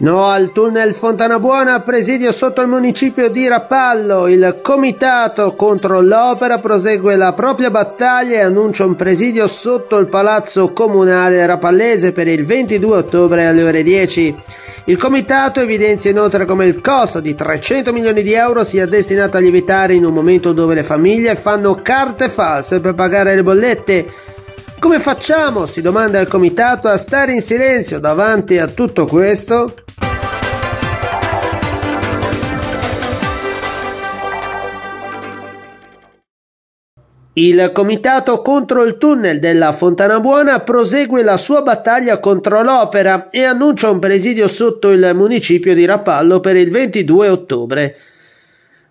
No al tunnel Fontanabuona, presidio sotto il municipio di Rappallo. Il comitato contro l'opera prosegue la propria battaglia e annuncia un presidio sotto il palazzo comunale rapallese per il 22 ottobre alle ore 10. Il comitato evidenzia inoltre come il costo di 300 milioni di euro sia destinato a lievitare in un momento dove le famiglie fanno carte false per pagare le bollette. Come facciamo, si domanda il comitato, a stare in silenzio davanti a tutto questo? Il comitato contro il tunnel della Fontana Buona prosegue la sua battaglia contro l'opera e annuncia un presidio sotto il municipio di Rapallo per il 22 ottobre.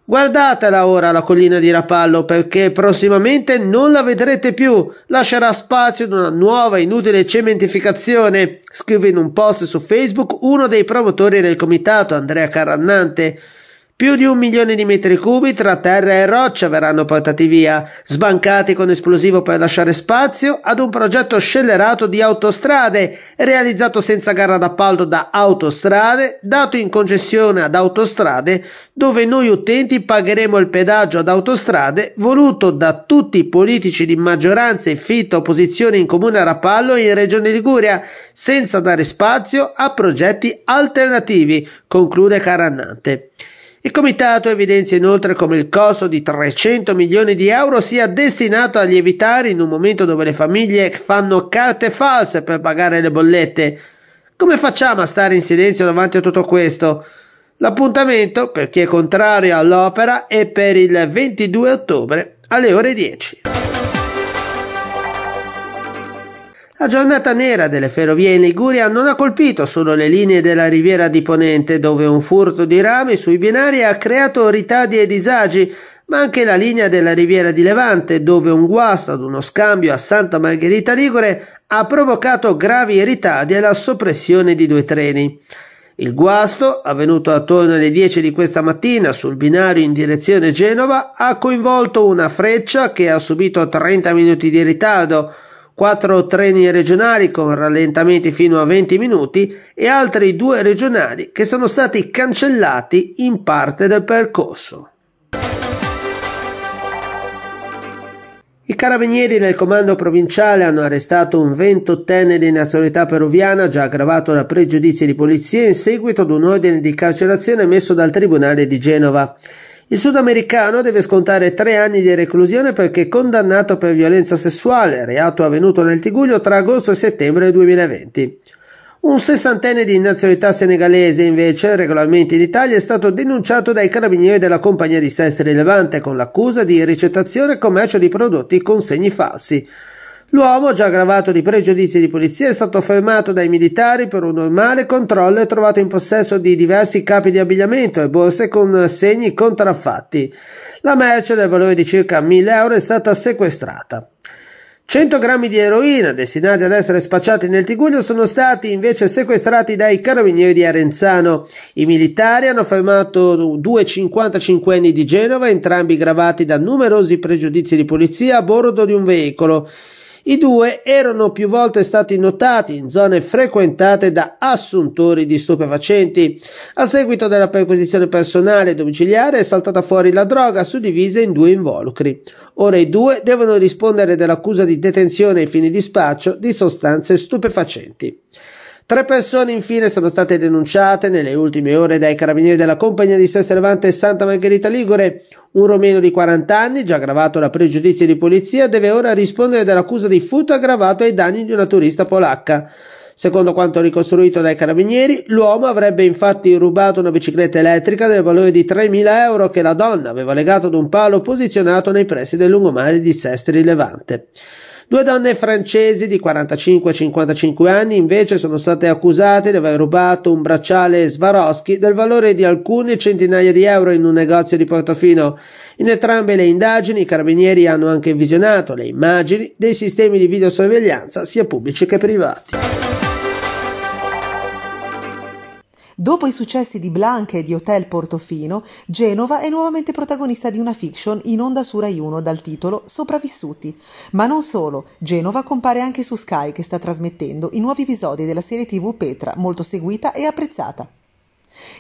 Guardatela ora la collina di Rapallo perché prossimamente non la vedrete più, lascerà spazio ad una nuova inutile cementificazione, scrive in un post su Facebook uno dei promotori del comitato Andrea Carrannante. Più di un milione di metri cubi tra terra e roccia verranno portati via, sbancati con esplosivo per lasciare spazio ad un progetto scellerato di autostrade, realizzato senza gara d'appalto da autostrade, dato in concessione ad autostrade, dove noi utenti pagheremo il pedaggio ad autostrade voluto da tutti i politici di maggioranza e fitta opposizione in comune a Rapallo in regione Liguria, senza dare spazio a progetti alternativi, conclude Carannante. Il comitato evidenzia inoltre come il costo di 300 milioni di euro sia destinato a lievitare in un momento dove le famiglie fanno carte false per pagare le bollette. Come facciamo a stare in silenzio davanti a tutto questo? L'appuntamento, per chi è contrario all'opera, è per il 22 ottobre alle ore 10. La giornata nera delle ferrovie in Liguria non ha colpito solo le linee della riviera di Ponente, dove un furto di rami sui binari ha creato ritardi e disagi, ma anche la linea della riviera di Levante, dove un guasto ad uno scambio a Santa Margherita Ligure ha provocato gravi ritardi e la soppressione di due treni. Il guasto, avvenuto attorno alle 10 di questa mattina sul binario in direzione Genova, ha coinvolto una freccia che ha subito 30 minuti di ritardo, 4 treni regionali con rallentamenti fino a 20 minuti e altri due regionali che sono stati cancellati in parte del percorso. I carabinieri del comando provinciale hanno arrestato un 28enne di nazionalità peruviana già aggravato da pregiudizi di polizia in seguito ad un ordine di carcerazione emesso dal Tribunale di Genova. Il sudamericano deve scontare tre anni di reclusione perché condannato per violenza sessuale, reato avvenuto nel Tiguglio tra agosto e settembre 2020. Un sessantenne di nazionalità senegalese, invece, regolarmente in Italia, è stato denunciato dai carabinieri della compagnia di Sestri Levante con l'accusa di ricettazione e commercio di prodotti con segni falsi, L'uomo, già aggravato di pregiudizi di polizia, è stato fermato dai militari per un normale controllo e trovato in possesso di diversi capi di abbigliamento e borse con segni contraffatti. La merce del valore di circa 1000 euro è stata sequestrata. 100 grammi di eroina destinati ad essere spacciati nel Tiguglio sono stati invece sequestrati dai carabinieri di Arenzano. I militari hanno fermato due 55enni di Genova, entrambi gravati da numerosi pregiudizi di polizia a bordo di un veicolo. I due erano più volte stati notati in zone frequentate da assuntori di stupefacenti. A seguito della perquisizione personale domiciliare è saltata fuori la droga suddivisa in due involucri. Ora i due devono rispondere dell'accusa di detenzione ai fini di spaccio di sostanze stupefacenti. Tre persone infine sono state denunciate nelle ultime ore dai carabinieri della compagnia di Sesta Levante e Santa Margherita Ligure. Un romeno di 40 anni, già aggravato da pregiudizio di polizia, deve ora rispondere dell'accusa di furto aggravato ai danni di una turista polacca. Secondo quanto ricostruito dai carabinieri, l'uomo avrebbe infatti rubato una bicicletta elettrica del valore di 3.000 euro che la donna aveva legato ad un palo posizionato nei pressi del lungomare di Sestri Levante. Due donne francesi di 45 e 55 anni invece sono state accusate di aver rubato un bracciale Swarovski del valore di alcune centinaia di euro in un negozio di Portofino. In entrambe le indagini i carabinieri hanno anche visionato le immagini dei sistemi di videosorveglianza sia pubblici che privati. Dopo i successi di Blanca e di Hotel Portofino, Genova è nuovamente protagonista di una fiction in onda su Rai 1 dal titolo Sopravvissuti. Ma non solo, Genova compare anche su Sky che sta trasmettendo i nuovi episodi della serie TV Petra, molto seguita e apprezzata.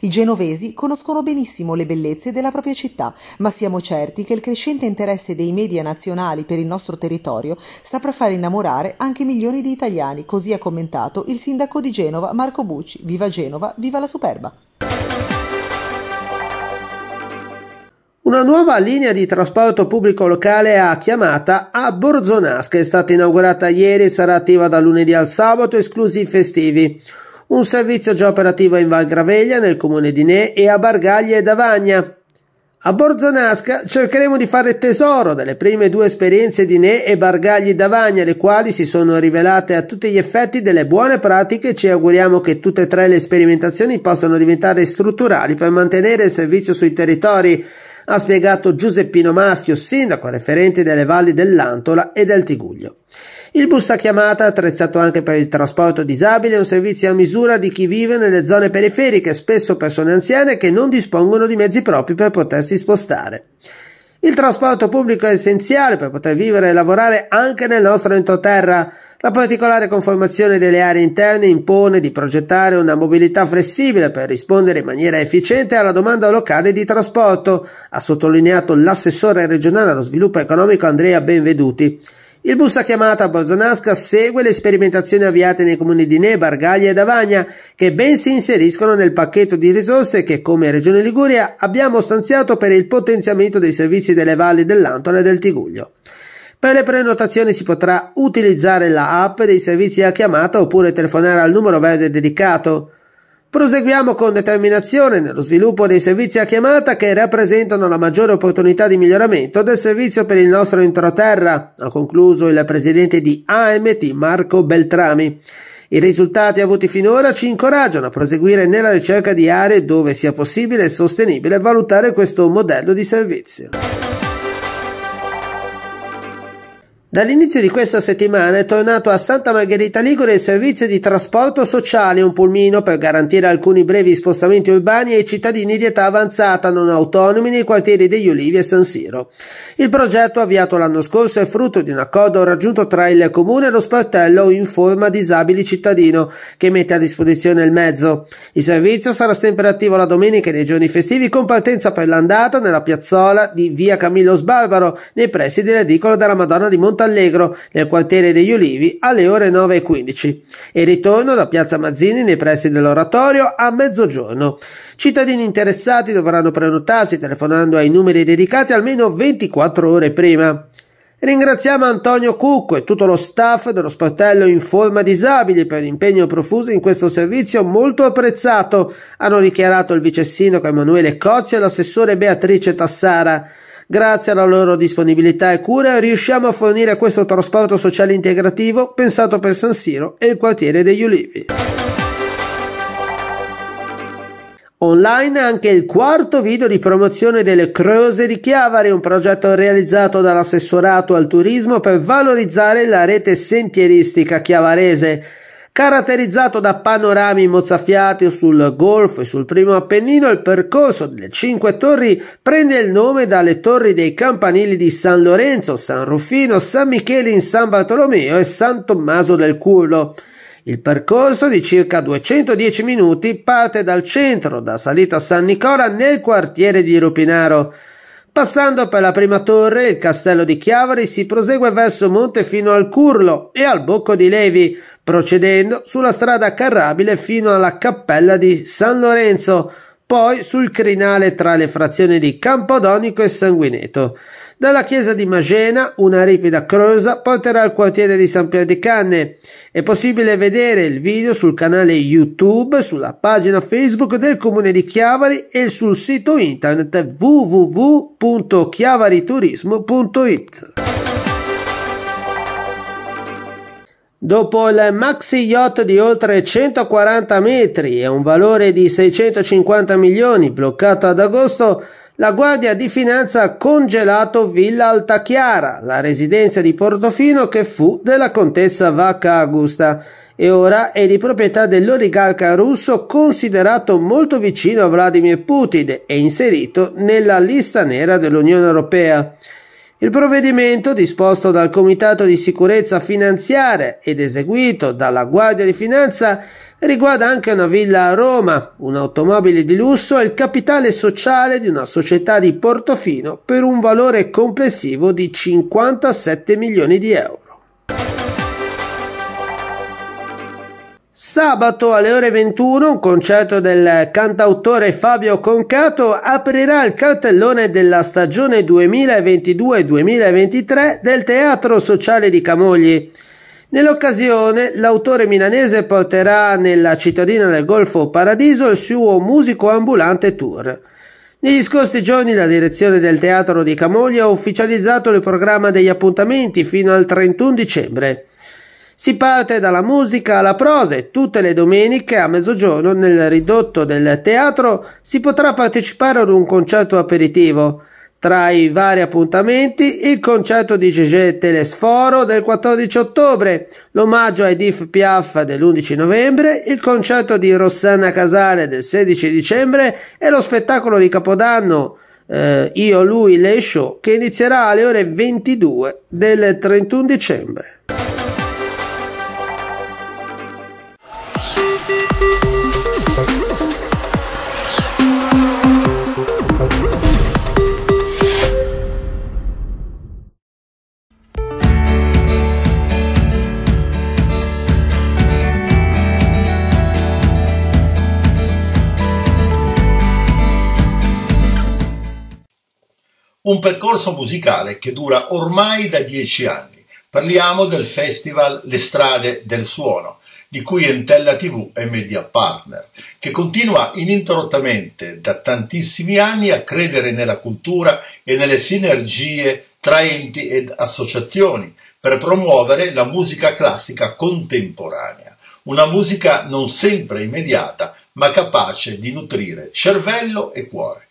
I genovesi conoscono benissimo le bellezze della propria città, ma siamo certi che il crescente interesse dei media nazionali per il nostro territorio sta per far innamorare anche milioni di italiani, così ha commentato il sindaco di Genova Marco Bucci. Viva Genova, viva la superba! Una nuova linea di trasporto pubblico locale a chiamata a Borzonasca è stata inaugurata ieri e sarà attiva da lunedì al sabato, esclusi i festivi un servizio già operativo in Val Graveglia, nel comune di Ne e a Bargaglia e Davagna. A Borzonasca cercheremo di fare tesoro delle prime due esperienze di Ne e Bargagli Davagna, le quali si sono rivelate a tutti gli effetti delle buone pratiche e ci auguriamo che tutte e tre le sperimentazioni possano diventare strutturali per mantenere il servizio sui territori, ha spiegato Giuseppino Maschio, sindaco referente delle valli dell'Antola e del Tiguglio. Il bus a chiamata, attrezzato anche per il trasporto disabile, è un servizio a misura di chi vive nelle zone periferiche, spesso persone anziane che non dispongono di mezzi propri per potersi spostare. Il trasporto pubblico è essenziale per poter vivere e lavorare anche nel nostro entroterra. La particolare conformazione delle aree interne impone di progettare una mobilità flessibile per rispondere in maniera efficiente alla domanda locale di trasporto, ha sottolineato l'assessore regionale allo sviluppo economico Andrea Benveduti. Il bus a chiamata a Bozzanasca segue le sperimentazioni avviate nei comuni di Ne, Bargaglia e Davagna, che ben si inseriscono nel pacchetto di risorse che, come Regione Liguria, abbiamo stanziato per il potenziamento dei servizi delle valli dell'Antola e del Tiguglio. Per le prenotazioni si potrà utilizzare la app dei servizi a chiamata oppure telefonare al numero verde dedicato Proseguiamo con determinazione nello sviluppo dei servizi a chiamata che rappresentano la maggiore opportunità di miglioramento del servizio per il nostro entroterra, ha concluso il presidente di AMT Marco Beltrami. I risultati avuti finora ci incoraggiano a proseguire nella ricerca di aree dove sia possibile e sostenibile valutare questo modello di servizio. Dall'inizio di questa settimana è tornato a Santa Margherita Ligure il servizio di trasporto sociale, un pulmino per garantire alcuni brevi spostamenti urbani ai cittadini di età avanzata non autonomi nei quartieri degli Ulivi e San Siro. Il progetto avviato l'anno scorso è frutto di un accordo raggiunto tra il comune e lo sportello in forma disabili cittadino che mette a disposizione il mezzo. Il servizio sarà sempre attivo la domenica e nei giorni festivi con partenza per l'andata nella piazzola di via Camillo Sbarbaro nei pressi dell'edicolo della Madonna di Montalbano Allegro nel quartiere degli Ulivi alle ore 9.15 e ritorno da Piazza Mazzini nei pressi dell'oratorio a mezzogiorno. Cittadini interessati dovranno prenotarsi telefonando ai numeri dedicati almeno 24 ore prima. Ringraziamo Antonio Cucco e tutto lo staff dello sportello in forma Disabili per l'impegno profuso in questo servizio molto apprezzato, hanno dichiarato il vice sindaco Emanuele Cozzi e l'assessore Beatrice Tassara. Grazie alla loro disponibilità e cura riusciamo a fornire questo trasporto sociale integrativo pensato per San Siro e il quartiere degli Ulivi. Online anche il quarto video di promozione delle Crose di Chiavari, un progetto realizzato dall'assessorato al turismo per valorizzare la rete sentieristica chiavarese caratterizzato da panorami mozzafiati sul Golfo e sul primo Appennino, il percorso delle Cinque Torri prende il nome dalle torri dei campanili di San Lorenzo, San Rufino, San Michele in San Bartolomeo e San Tommaso del Cullo. Il percorso di circa 210 minuti parte dal centro, da salita San Nicola nel quartiere di Rupinaro. Passando per la prima torre, il castello di Chiavari si prosegue verso monte fino al Curlo e al Bocco di Levi, procedendo sulla strada carrabile fino alla cappella di San Lorenzo, poi sul crinale tra le frazioni di Campodonico e Sanguineto. Dalla chiesa di Magena una ripida crosa porterà al quartiere di San Pier di Canne. È possibile vedere il video sul canale YouTube, sulla pagina Facebook del comune di Chiavari e sul sito internet www.chiavariturismo.it. Dopo il maxi yacht di oltre 140 metri e un valore di 650 milioni bloccato ad agosto, la Guardia di Finanza ha congelato Villa Altachiara, la residenza di Portofino che fu della contessa Vacca Augusta e ora è di proprietà dell'oligarca russo considerato molto vicino a Vladimir Putin e inserito nella lista nera dell'Unione Europea. Il provvedimento, disposto dal Comitato di Sicurezza Finanziaria ed eseguito dalla Guardia di Finanza, riguarda anche una villa a Roma, un'automobile di lusso e il capitale sociale di una società di Portofino per un valore complessivo di 57 milioni di euro. Sabato alle ore 21 un concerto del cantautore Fabio Concato aprirà il cartellone della stagione 2022-2023 del Teatro Sociale di Camogli. Nell'occasione l'autore milanese porterà nella cittadina del Golfo Paradiso il suo musico ambulante tour. Negli scorsi giorni la direzione del Teatro di Camogli ha ufficializzato il programma degli appuntamenti fino al 31 dicembre. Si parte dalla musica alla prosa e tutte le domeniche a mezzogiorno nel ridotto del teatro si potrà partecipare ad un concerto aperitivo. Tra i vari appuntamenti, il concerto di Gegé Telesforo del 14 ottobre, l'omaggio a Edith Piaf dell'11 novembre, il concerto di Rossana Casale del 16 dicembre e lo spettacolo di Capodanno eh, Io, Lui, Le Show che inizierà alle ore 22 del 31 dicembre. un percorso musicale che dura ormai da dieci anni. Parliamo del festival Le strade del suono, di cui Entella TV è media partner, che continua ininterrottamente da tantissimi anni a credere nella cultura e nelle sinergie tra enti ed associazioni per promuovere la musica classica contemporanea, una musica non sempre immediata, ma capace di nutrire cervello e cuore.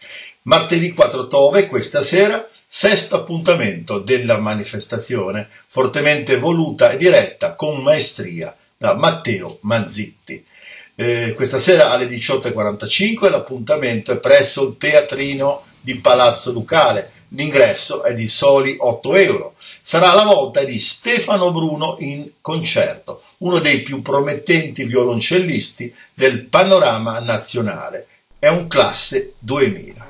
Martedì 4 ottobre, questa sera, sesto appuntamento della manifestazione, fortemente voluta e diretta con maestria da Matteo Manzitti. Eh, questa sera alle 18.45 l'appuntamento è presso il teatrino di Palazzo Ducale. L'ingresso è di soli 8 euro. Sarà la volta di Stefano Bruno in concerto, uno dei più promettenti violoncellisti del panorama nazionale è un classe 2000.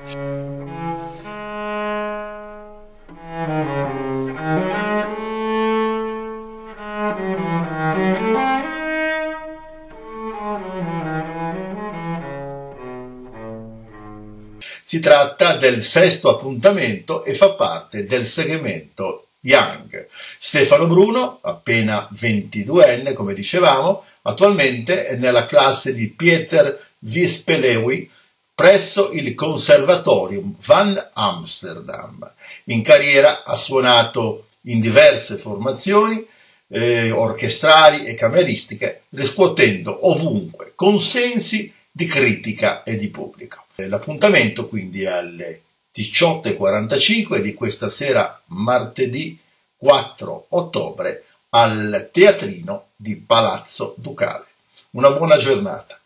Si tratta del sesto appuntamento e fa parte del segmento Young. Stefano Bruno, appena 22enne, come dicevamo, attualmente è nella classe di Pieter Vispelewi, presso il Conservatorium van Amsterdam. In carriera ha suonato in diverse formazioni eh, orchestrali e cameristiche, riscuotendo ovunque consensi di critica e di pubblico. Eh, l'appuntamento quindi è alle 18.45 di questa sera, martedì 4 ottobre, al Teatrino di Palazzo Ducale. Una buona giornata.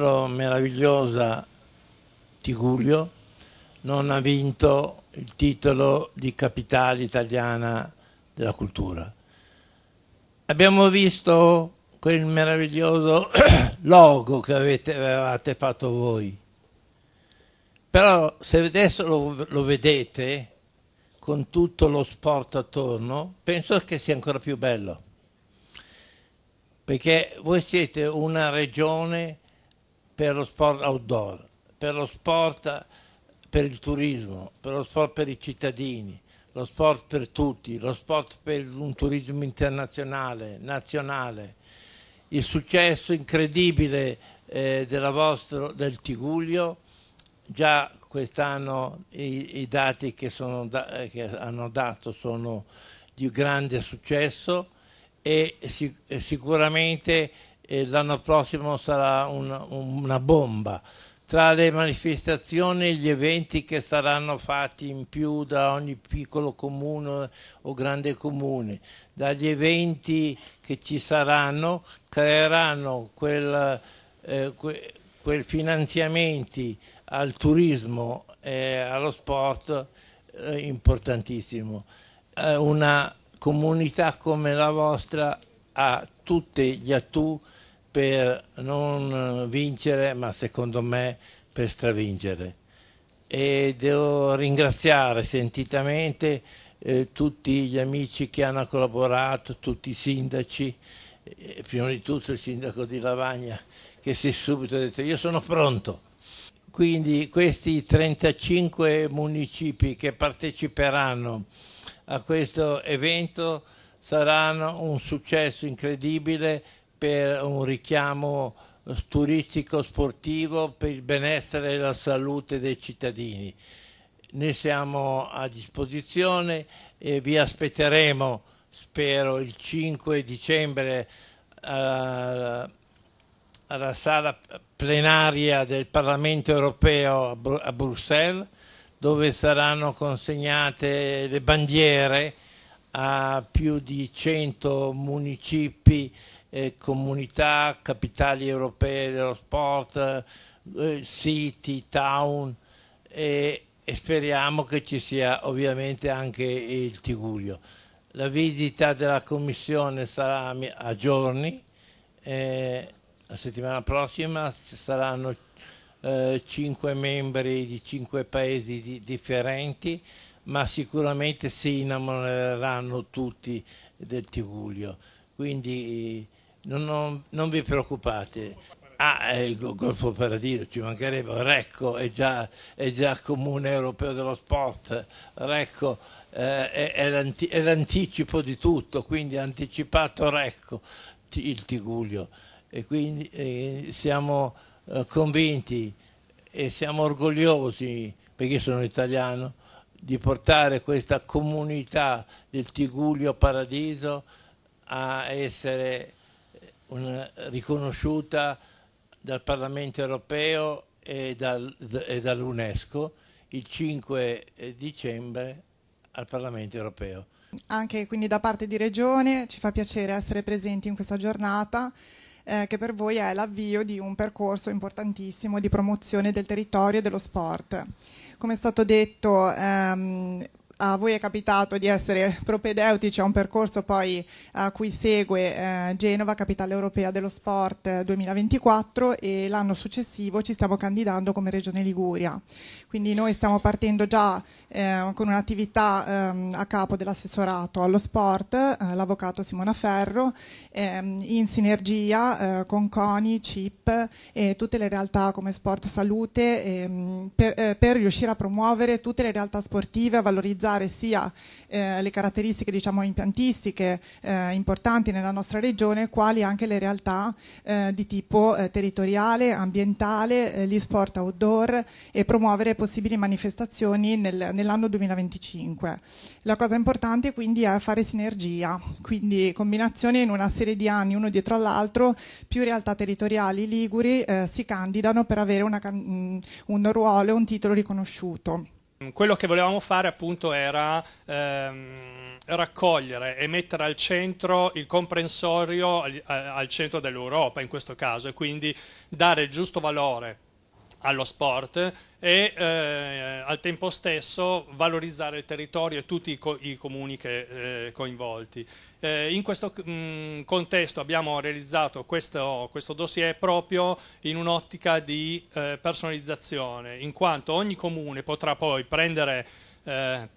nostro meravigliosa Tiguglio non ha vinto il titolo di capitale italiana della cultura. Abbiamo visto quel meraviglioso logo che avete, avevate fatto voi. Però se adesso lo, lo vedete con tutto lo sport attorno, penso che sia ancora più bello. Perché voi siete una regione per lo sport outdoor, per lo sport per il turismo, per lo sport per i cittadini, lo sport per tutti, lo sport per un turismo internazionale, nazionale. Il successo incredibile eh, vostro, del Tiguglio, già quest'anno i, i, dati che, da, eh, che, hanno dato sono di grande successo e, sic e eh, sicuramente e l'anno prossimo sarà un, una bomba. Tra le manifestazioni e gli eventi che saranno fatti in più da ogni piccolo comune o grande comune, dagli eventi che ci saranno, creeranno quel, eh, que, quel finanziamenti al turismo e allo sport eh, importantissimo. Eh, una comunità come la vostra ha tutti gli attu per non vincere, ma secondo me per stravincere. E devo ringraziare sentitamente eh, tutti gli amici che hanno collaborato, tutti i sindaci, eh, prima di tutto il sindaco di Lavagna che si è subito detto io sono pronto. Quindi questi 35 municipi che parteciperanno a questo evento saranno un successo incredibile per un richiamo turistico sportivo per il benessere e la salute dei cittadini. Noi siamo a disposizione e vi aspetteremo, spero, il 5 dicembre alla, alla sala plenaria del Parlamento europeo a, Bru a Bruxelles dove saranno consegnate le bandiere a più di 100 municipi eh, comunità, capitali europee dello sport, eh, city, town e, e speriamo che ci sia ovviamente anche il Tiguglio. La visita della commissione sarà a giorni, eh, la settimana prossima ci saranno eh, cinque membri di cinque paesi di, differenti, ma sicuramente si innamoreranno tutti del Tiguglio. Quindi non, non, non vi preoccupate. Ah, il Golfo Paradiso, ci mancherebbe, Recco è già, è già comune europeo dello sport, Recco eh, è, è, l'anti, è, l'anticipo di tutto, quindi ha anticipato Recco il Tiguglio e quindi eh, siamo eh, convinti e siamo orgogliosi, perché sono italiano, di portare questa comunità del Tiguglio Paradiso a essere una, riconosciuta dal Parlamento europeo e, dal, e dall'UNESCO il 5 eh, dicembre al Parlamento europeo. Anche quindi da parte di Regione ci fa piacere essere presenti in questa giornata eh, che per voi è l'avvio di un percorso importantissimo di promozione del territorio e dello sport. Come è stato detto, ehm, a voi è capitato di essere propedeutici a un percorso poi a cui segue eh, Genova, capitale europea dello sport 2024 eh, e l'anno successivo ci stiamo candidando come Regione Liguria. Quindi noi stiamo partendo già eh, con un'attività eh, a capo dell'assessorato allo sport, eh, l'avvocato Simona Ferro, ehm, in sinergia eh, con CONI, CIP e tutte le realtà come Sport Salute ehm, per, per riuscire a promuovere tutte le realtà sportive, a valorizzare valorizzare sia eh, le caratteristiche diciamo, impiantistiche eh, importanti nella nostra regione, quali anche le realtà eh, di tipo eh, territoriale, ambientale, eh, gli sport outdoor e promuovere possibili manifestazioni nel, nell'anno 2025. La cosa importante quindi è fare sinergia, quindi combinazione in una serie di anni, uno dietro all'altro, più realtà territoriali liguri eh, si candidano per avere una, un ruolo un titolo riconosciuto. Ehm, quello che volevamo fare appunto era ehm, raccogliere e mettere al centro il comprensorio al, eh, al centro dell'Europa in questo caso e quindi dare il giusto valore allo sport e eh, al tempo stesso valorizzare il territorio e tutti i, co i comuni che, eh, coinvolti. Eh, in questo mh, contesto abbiamo realizzato questo, questo dossier proprio in un'ottica di eh, personalizzazione, in quanto ogni comune potrà poi prendere eh,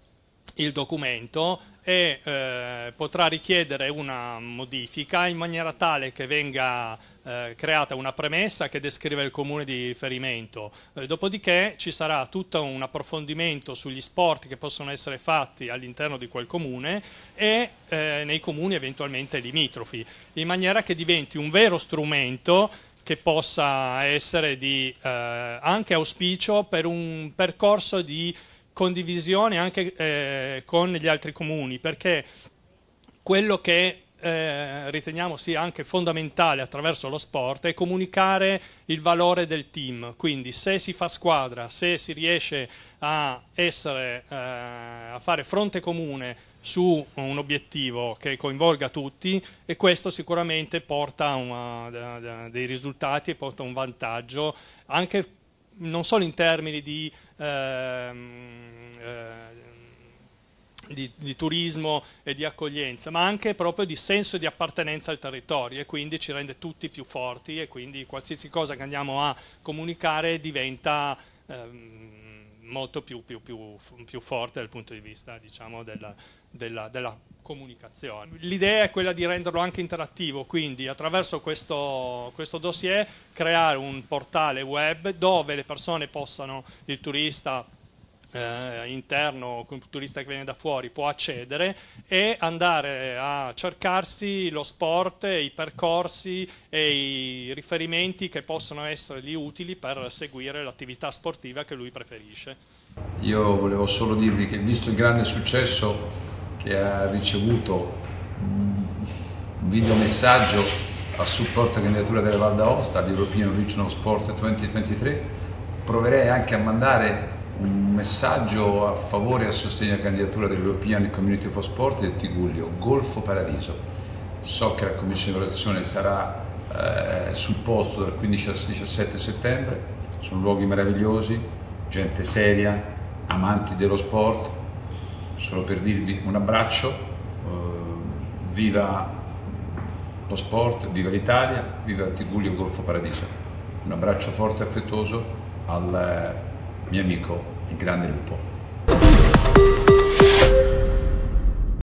il documento e eh, potrà richiedere una modifica in maniera tale che venga eh, creata una premessa che descrive il comune di riferimento, eh, dopodiché ci sarà tutto un approfondimento sugli sport che possono essere fatti all'interno di quel comune e eh, nei comuni eventualmente limitrofi, in maniera che diventi un vero strumento che possa essere di, eh, anche auspicio per un percorso di condivisione anche eh, con gli altri comuni, perché quello che eh, riteniamo sia anche fondamentale attraverso lo sport è comunicare il valore del team. Quindi se si fa squadra, se si riesce a, essere, eh, a fare fronte comune su un obiettivo che coinvolga tutti e questo sicuramente porta una, dei risultati e porta un vantaggio anche non solo in termini di... Ehm, eh, di, di, turismo e di accoglienza, ma anche proprio di senso di appartenenza al territorio e quindi ci rende tutti più forti e quindi qualsiasi cosa che andiamo a comunicare diventa ehm, molto più, più, più, più, forte dal punto di vista diciamo, della, della, della comunicazione. L'idea è quella di renderlo anche interattivo, quindi attraverso questo, questo, dossier creare un portale web dove le persone possano, il turista eh, interno, un turista che viene da fuori, può accedere e andare a cercarsi lo sport, i percorsi e i riferimenti che possono essergli utili per seguire l'attività sportiva che lui preferisce. Io volevo solo dirvi che visto il grande successo che ha ricevuto mm, un video messaggio a supporto candidatura della Val d'Aosta all'European Regional Sport 2023, proverei anche a mandare un messaggio a favore e a sostegno della candidatura dell'European Community of Sport del Tiguglio, Golfo Paradiso. So che la commissione di votazione sarà eh, sul posto dal 15 al 17 settembre, sono luoghi meravigliosi, gente seria, amanti dello sport, solo per dirvi un abbraccio, eh, viva lo sport, viva l'Italia, viva Tiguglio Golfo Paradiso. Un abbraccio forte e affettuoso al mio amico il grande lupo.